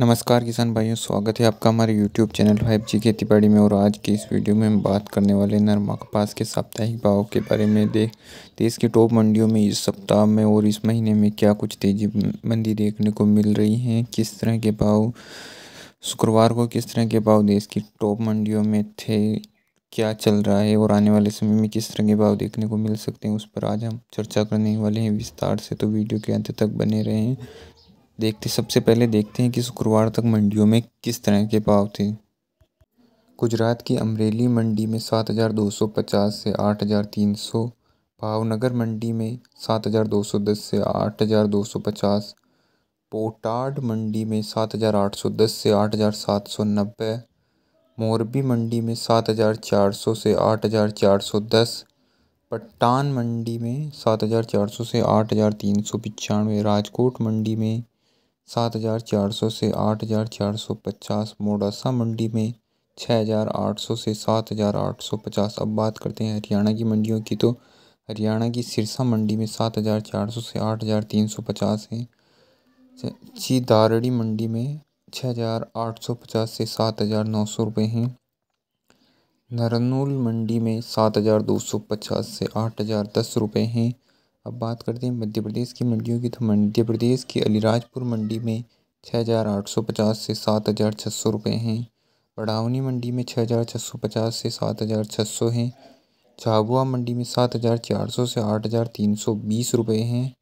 नमस्कार किसान भाइयों स्वागत है आपका हमारे यूट्यूब चैनल फाइव जी खेतीबाड़ी में और आज की इस वीडियो में हम बात करने वाले नरमा कपास के साप्ताहिक भाव के बारे में देख देश की टॉप मंडियों में इस सप्ताह में और इस महीने में क्या कुछ तेजी मंदी देखने को मिल रही है किस तरह के भाव शुक्रवार को किस तरह के भाव देश की टॉप मंडियों में थे क्या चल रहा है और आने वाले समय में किस तरह के भाव देखने को मिल सकते हैं उस पर आज हम चर्चा करने वाले हैं विस्तार से तो वीडियो के अंत तक बने रहें देखते सबसे पहले देखते हैं कि शुक्रवार तक मंडियों में किस तरह के भाव थे गुजरात की अमरेली मंडी में सात हज़ार दो सौ पचास से आठ हज़ार तीन सौ भावनगर मंडी में सात हज़ार दो सौ दस से आठ हज़ार दो सौ पचास पोटाड मंडी में सात हज़ार आठ सौ दस से आठ हज़ार सात सौ नब्बे मोरबी मंडी में सात हज़ार चार सौ से आठ हज़ार चार सौ दस पट्टान मंडी में सात हज़ार चार सौ से आठ हज़ार तीन सौ पचानवे राजकोट मंडी में सात हज़ार चार सौ से आठ हज़ार चार सौ पचास मोडासा मंडी में छः हज़ार आठ सौ से सात हज़ार आठ सौ पचास अब बात करते हैं हरियाणा की मंडियों की तो हरियाणा की सिरसा मंडी में सात हज़ार चार सौ से आठ हज़ार तीन सौ पचास है चीदारड़ी मंडी में छः हज़ार आठ सौ पचास से सात हज़ार नौ सौ रुपये हैं नरनूल मंडी में सात हज़ार दो सौ पचास से आठ हज़ार दस रुपये हैं अब बात करते हैं मध्य प्रदेश की मंडियों की तो मध्य प्रदेश की अलीराजपुर मंडी में छः हज़ार आठ सौ पचास से सात हज़ार छः सौ रुपये हैं बड़ावनी मंडी में छः हज़ार छः सौ पचास से सात हज़ार छः सौ हैं झाबुआ मंडी में सात हज़ार चार सौ से आठ हज़ार तीन सौ बीस रुपये हैं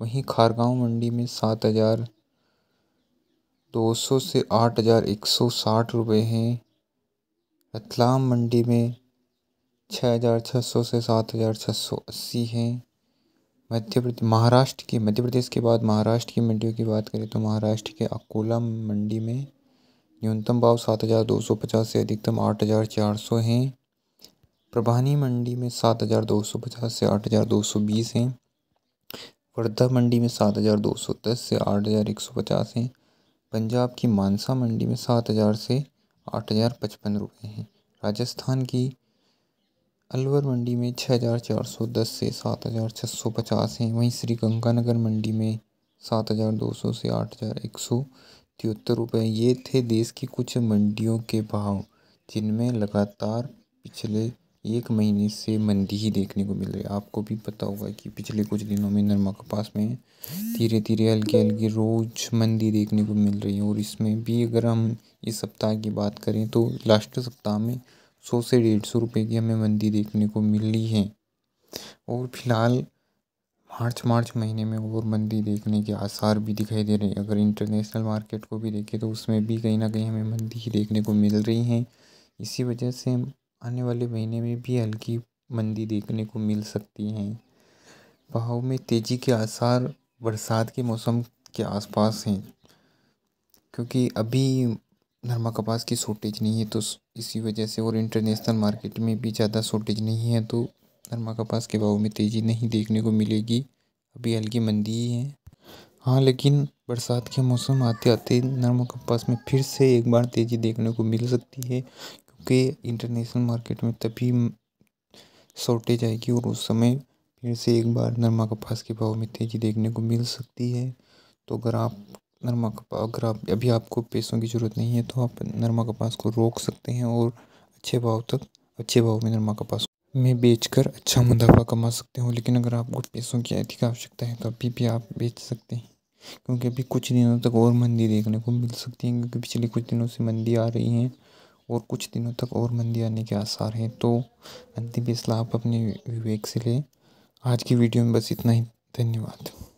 वहीं खारगांव मंडी में सात हज़ार दो सौ से आठ हज़ार एक सौ साठ रुपये हैं रतलाम मंडी में छः हज़ार छः सौ से सात हज़ार छः सौ अस्सी हैं मध्य प्रदेश महाराष्ट्र की मध्य प्रदेश के बाद महाराष्ट्र की मंडियों की बात करें तो महाराष्ट्र के अकोला मंडी में न्यूनतम भाव सात हज़ार दो सौ पचास से अधिकतम आठ हज़ार चार सौ हैं प्रभानी मंडी में सात हज़ार दो सौ पचास से आठ हज़ार दो सौ बीस हैं वर्धा मंडी में सात हज़ार दो सौ दस से आठ हज़ार एक सौ पचास हैं पंजाब की मानसा मंडी में सात हज़ार से आठ हज़ार पचपन रुपये हैं राजस्थान की अलवर मंडी में छः हज़ार चार सौ दस से सात हज़ार छः सौ पचास हैं वहीं श्री गंगानगर मंडी में सात हज़ार दो सौ से आठ हज़ार एक सौ तिहत्तर रुपये ये थे देश की कुछ मंडियों के भाव जिनमें लगातार पिछले एक महीने से मंदी ही देखने को मिल रही है आपको भी पता होगा कि पिछले कुछ दिनों में नरमा कपास में धीरे धीरे हल्की हल्की रोज मंदी देखने को मिल रही है और इसमें भी अगर हम इस सप्ताह की बात करें तो लास्ट सप्ताह में सौ से डेढ़ सौ रुपये की हमें मंदी देखने को मिली है और फिलहाल मार्च मार्च महीने में और मंदी देखने के आसार भी दिखाई दे रहे हैं अगर इंटरनेशनल मार्केट को भी देखें तो उसमें भी कहीं ना कहीं हमें मंदी ही देखने को मिल रही है इसी वजह से आने वाले महीने में भी हल्की मंदी देखने को मिल सकती है भाव में तेज़ी के आसार बरसात के मौसम के आसपास हैं क्योंकि अभी नरमा कपास की शॉर्टेज नहीं है तो इसी वजह से और इंटरनेशनल मार्केट में भी ज़्यादा शॉर्टेज नहीं है तो नरमा कपास के भाव में तेज़ी नहीं देखने को मिलेगी अभी हल्की मंदी ही है हाँ लेकिन बरसात के मौसम आते आते नरमा कपास में फिर से एक बार तेज़ी देखने को मिल सकती है क्योंकि इंटरनेशनल मार्केट में तभी शॉर्टेज आएगी और उस समय फिर से एक बार नरमा कपास के भाव में तेज़ी देखने को मिल सकती है तो अगर आप नरमा कपा अगर आप अभी आपको पैसों की ज़रूरत नहीं है तो आप नरमा कपास को रोक सकते हैं और अच्छे भाव तक अच्छे भाव में नरमा कपास में बेचकर अच्छा मुनाफा कमा सकते हो लेकिन अगर आपको पैसों की अधिक आवश्यकता है तो अभी भी आप बेच सकते हैं क्योंकि अभी कुछ दिनों तक और मंदी देखने को मिल सकती है क्योंकि पिछले कुछ दिनों से मंदी आ रही है और कुछ दिनों तक और मंदी आने के आसार हैं तो अंतिम फैसला आप अपने विवेक से लें आज की वीडियो में बस इतना ही धन्यवाद